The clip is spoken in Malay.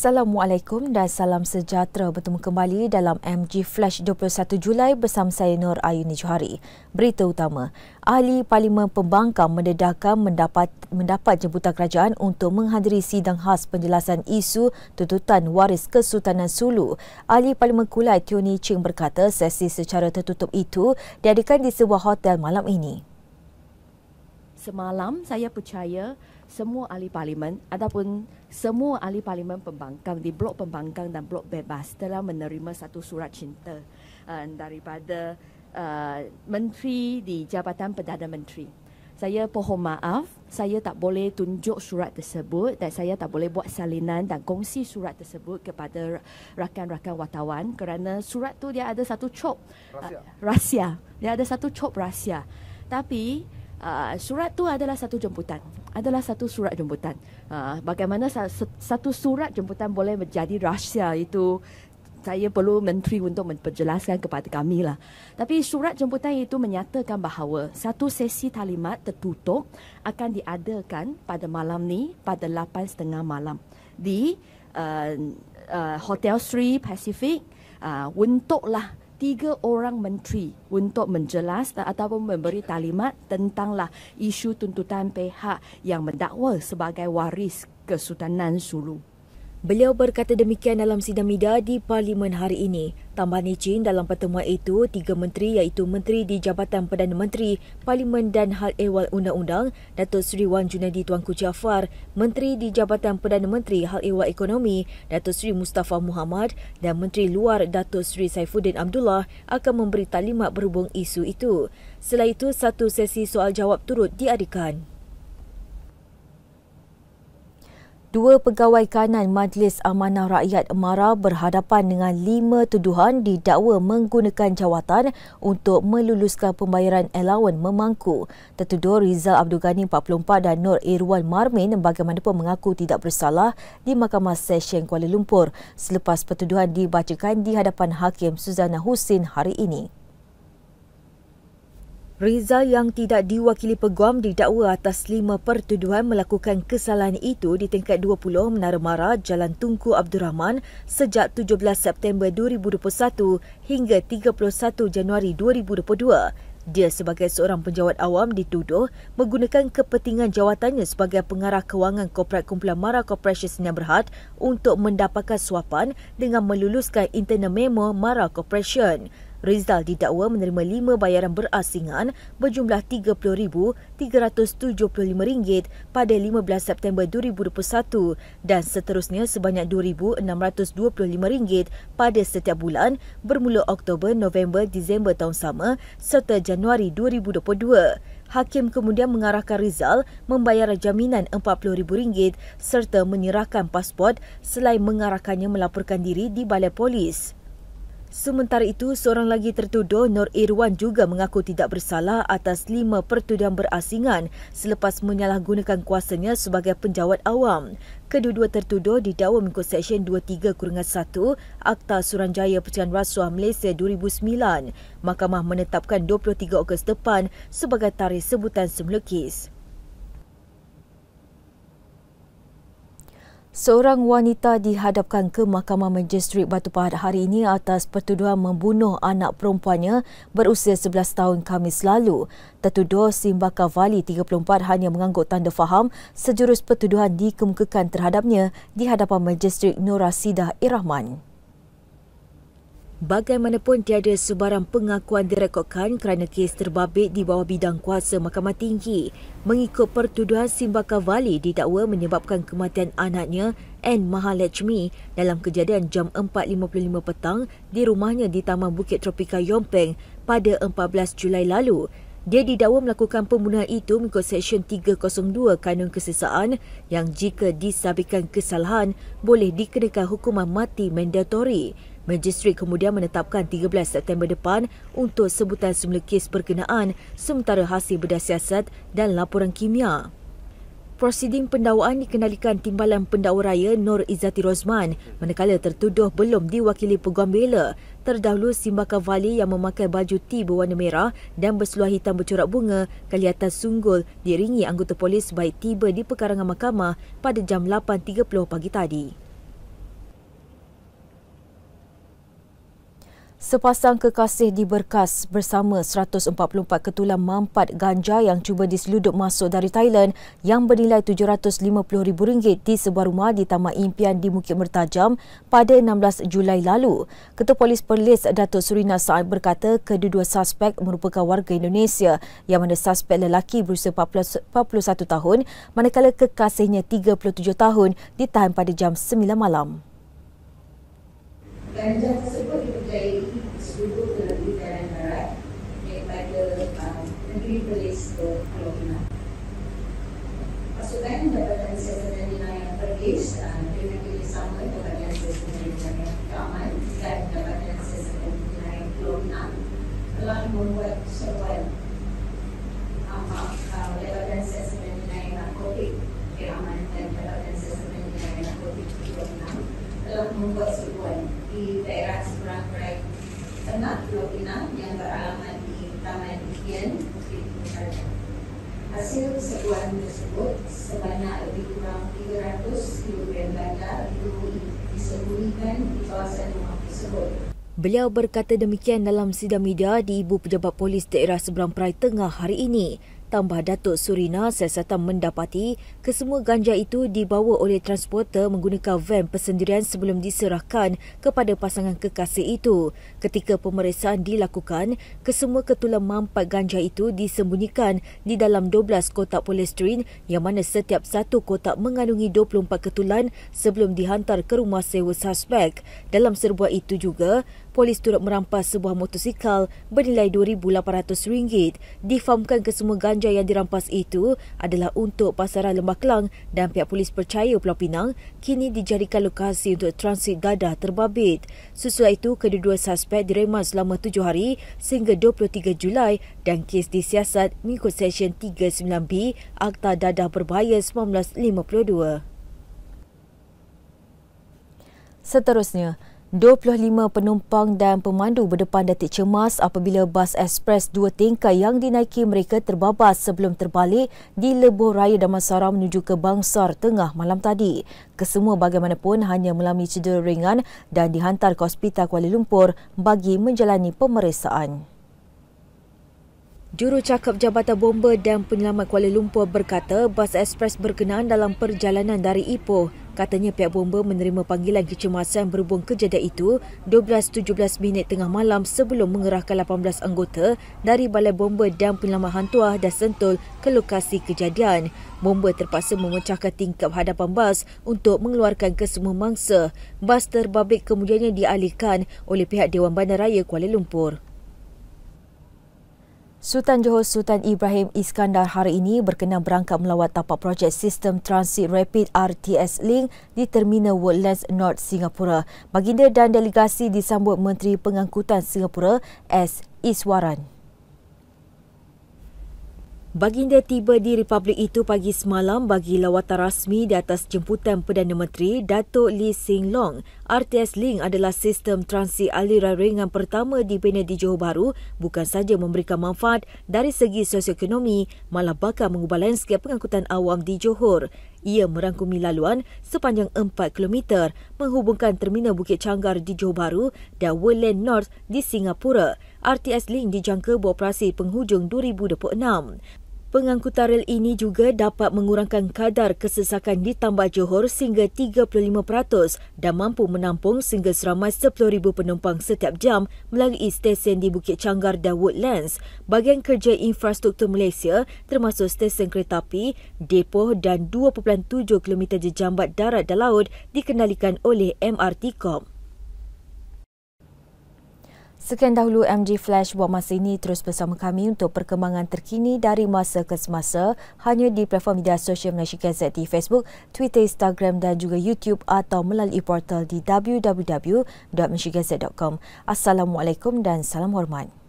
Assalamualaikum dan salam sejahtera bertemu kembali dalam MG Flash 21 Julai bersama saya Nur Ayuni Johari. Berita utama, Ahli Parlimen Pembangkang mendedahkan mendapat, mendapat jemputan kerajaan untuk menghadiri sidang khas penjelasan isu tuntutan waris Kesultanan Sulu. Ahli Parlimen Kulai Tony Ching berkata sesi secara tertutup itu diadakan di sebuah hotel malam ini. Semalam saya percaya semua ahli parlimen ataupun semua ahli parlimen pembangkang di blok pembangkang dan blok bebas telah menerima satu surat cinta um, daripada uh, menteri di Jabatan Perdana Menteri. Saya pohon maaf, saya tak boleh tunjuk surat tersebut dan saya tak boleh buat salinan dan kongsi surat tersebut kepada rakan-rakan wartawan kerana surat tu dia ada satu cop rahsia. Uh, rahsia. Dia ada satu cop rahsia. Tapi uh, surat tu adalah satu jemputan adalah satu surat jemputan uh, bagaimana satu surat jemputan boleh menjadi rahsia itu saya perlu menteri untuk menjelaskan kepada kami lah. Tapi surat jemputan itu menyatakan bahawa satu sesi talimat tertutup akan diadakan pada malam ni pada 8.30 malam di uh, uh, Hotel Sri Pacific uh, untuklah tiga orang menteri untuk menjelaskan eh, ataupun memberi talimat tentanglah isu tuntutan pihak yang mendakwa sebagai waris Kesultanan Sulu. Beliau berkata demikian dalam sidang media di Parlimen hari ini. Tambahan Nicin dalam pertemuan itu, tiga menteri iaitu Menteri di Jabatan Perdana Menteri, Parlimen dan Hal Ehwal Undang-Undang, Datuk Seri Wan Junadi Tuanku Jaafar, Menteri di Jabatan Perdana Menteri Hal Ehwal Ekonomi, Datuk Seri Mustafa Muhammad dan Menteri Luar Datuk Seri Saifuddin Abdullah akan memberi taklimat berhubung isu itu. Selain itu, satu sesi soal jawab turut diadakan. Dua pegawai kanan Majlis Amanah Rakyat Mara berhadapan dengan lima tuduhan didakwa menggunakan jawatan untuk meluluskan pembayaran elawan memangku. Tertuduh Rizal Abdul Ghani 44 dan Nur Irwan Marmin bagaimanapun mengaku tidak bersalah di Mahkamah sesyen Kuala Lumpur selepas pertuduhan dibacakan di hadapan Hakim Suzana Husin hari ini. Riza yang tidak diwakili peguam didakwa atas lima pertuduhan melakukan kesalahan itu di tingkat 20 Menara Mara Jalan Tunku Abdul Rahman sejak 17 September 2021 hingga 31 Januari 2022. Dia sebagai seorang penjawat awam dituduh menggunakan kepentingan jawatannya sebagai pengarah kewangan korporat kumpulan Mara Corporation Sdn Bhd untuk mendapatkan suapan dengan meluluskan internal memo Mara Corporation. Rizal didakwa menerima lima bayaran berasingan berjumlah RM30,375 pada 15 September 2021 dan seterusnya sebanyak RM2,625 pada setiap bulan bermula Oktober, November, Disember tahun sama serta Januari 2022. Hakim kemudian mengarahkan Rizal membayar jaminan RM40,000 serta menyerahkan pasport selain mengarahkannya melaporkan diri di balai polis. Sementara itu, seorang lagi tertuduh Nur Irwan juga mengaku tidak bersalah atas lima pertuduhan berasingan selepas menyalahgunakan kuasanya sebagai penjawat awam. Kedua-dua tertuduh didakwa mengikut Seksyen 23-1 Akta Suranjaya Pecahan Rasuah Malaysia 2009. Mahkamah menetapkan 23 Ogos depan sebagai tarikh sebutan semelukis. Seorang wanita dihadapkan ke Mahkamah Majistrik Batu Pahat hari ini atas pertuduhan membunuh anak perempuannya berusia 11 tahun Khamis lalu. Tertuduh Simba Kavali 34 hanya mengangguk tanda faham sejurus pertuduhan dikemukakan terhadapnya di hadapan Majistrik Nora Rasidah Irahman. Bagaimanapun tiada sebarang pengakuan direkodkan kerana kes terbabit di bawah bidang kuasa Mahkamah Tinggi. Mengikut pertuduhan Simbaka Vali didakwa menyebabkan kematian anaknya Anne Mahalachmi dalam kejadian jam 4.55 petang di rumahnya di Taman Bukit Tropika Yompeng pada 14 Julai lalu. Dia didakwa melakukan pembunuhan itu mengikut Seksyen 302 Kanun Kesesaan yang jika disabitkan kesalahan boleh dikenakan hukuman mati mandatori. Magistrik kemudian menetapkan 13 September depan untuk sebutan semula kes berkenaan sementara hasil bedah siasat dan laporan kimia. Prosiding pendakwaan dikenalikan Timbalan Pendakwa Raya Nur Izzati Rozman manakala tertuduh belum diwakili peguam bela. Terdahulu Simbaka Vali yang memakai baju T berwarna merah dan berseluar hitam bercorak bunga kelihatan sunggul diringi anggota polis baik tiba di pekarangan mahkamah pada jam 8.30 pagi tadi. Sepasang kekasih diberkas bersama 144 ketulan mampat ganja yang cuba diseludup masuk dari Thailand yang bernilai RM750,000 di sebuah rumah di Taman Impian di Mukim Mertajam pada 16 Julai lalu. Ketua Polis Perlis Datuk Surina Saad berkata kedua-dua suspek merupakan warga Indonesia yang mana suspek lelaki berusia 41 tahun manakala kekasihnya 37 tahun ditahan pada jam 9 malam. Ganja tersebut 46 yang beralamat di Taman Ikian, Bukit Mekarjan. Hasil persatuan tersebut sebanyak lebih kurang 300 kg bandar itu disembunyikan di kawasan rumah tersebut. Beliau berkata demikian dalam sidang media di Ibu Pejabat Polis Daerah Seberang Perai Tengah hari ini tambah Datuk Surina siasatan mendapati kesemua ganja itu dibawa oleh transporter menggunakan van persendirian sebelum diserahkan kepada pasangan kekasih itu. Ketika pemeriksaan dilakukan, kesemua ketulan mampat ganja itu disembunyikan di dalam 12 kotak polistrin yang mana setiap satu kotak mengandungi 24 ketulan sebelum dihantar ke rumah sewa suspek. Dalam serbuan itu juga, polis turut merampas sebuah motosikal bernilai RM2,800 difahamkan kesemua ganja yang dirampas itu adalah untuk pasaran Lembah Kelang dan pihak polis percaya Pulau Pinang kini dijadikan lokasi untuk transit dadah terbabit. Sesuai itu, kedua-dua suspek diremas selama tujuh hari sehingga 23 Julai dan kes disiasat mengikut Seksyen 39B Akta Dadah Berbahaya 1952. Seterusnya, 25 penumpang dan pemandu berdepan detik cemas apabila bas ekspres dua tingkat yang dinaiki mereka terbabas sebelum terbalik di lebuh raya Damansara menuju ke Bangsar tengah malam tadi. Kesemua bagaimanapun hanya melami cedera ringan dan dihantar ke Hospital Kuala Lumpur bagi menjalani pemeriksaan. Jurucakap Jabatan Bomba dan Penyelamat Kuala Lumpur berkata bas ekspres berkenaan dalam perjalanan dari Ipoh Katanya pihak bomba menerima panggilan kecemasan berhubung kejadian itu 12.17 minit tengah malam sebelum mengerahkan 18 anggota dari Balai Bomba dan Penyelamat Hantua dan Sentul ke lokasi kejadian. Bomba terpaksa memecahkan tingkap hadapan bas untuk mengeluarkan kesemua mangsa. Bas terbabit kemudiannya dialihkan oleh pihak Dewan Bandaraya Kuala Lumpur. Sultan Johor Sultan Ibrahim Iskandar hari ini berkenan berangkat melawat tapak projek sistem transit rapid RTS Link di Terminal Woodlands North Singapura. Baginda dan delegasi disambut Menteri Pengangkutan Singapura S. Iswaran. Baginda tiba di Republik itu pagi semalam bagi lawatan rasmi di atas jemputan Perdana Menteri Datuk Lee Sing Long. RTS Link adalah sistem transit aliran ringan pertama dibina di Johor Bahru bukan saja memberikan manfaat dari segi sosioekonomi malah bakal mengubah landscape pengangkutan awam di Johor. Ia merangkumi laluan sepanjang 4km menghubungkan Terminal Bukit Canggar di Johor Bahru dan Woodland North di Singapura. RTS Link dijangka beroperasi penghujung 2026. Pengangkutan rel ini juga dapat mengurangkan kadar kesesakan di Tambak Johor sehingga 35% dan mampu menampung sehingga seramai 10,000 penumpang setiap jam melalui stesen di Bukit Canggar dan Woodlands. Bagian kerja infrastruktur Malaysia termasuk stesen kereta api, depo dan 2.7 km jejambat darat dan laut dikenalikan oleh MRT Corp. Sekian dahulu MG Flash buat masa ini terus bersama kami untuk perkembangan terkini dari masa ke semasa hanya di platform media sosial Malaysia KZ di Facebook, Twitter, Instagram dan juga YouTube atau melalui portal di www.malaysiakz.com. Assalamualaikum dan salam hormat.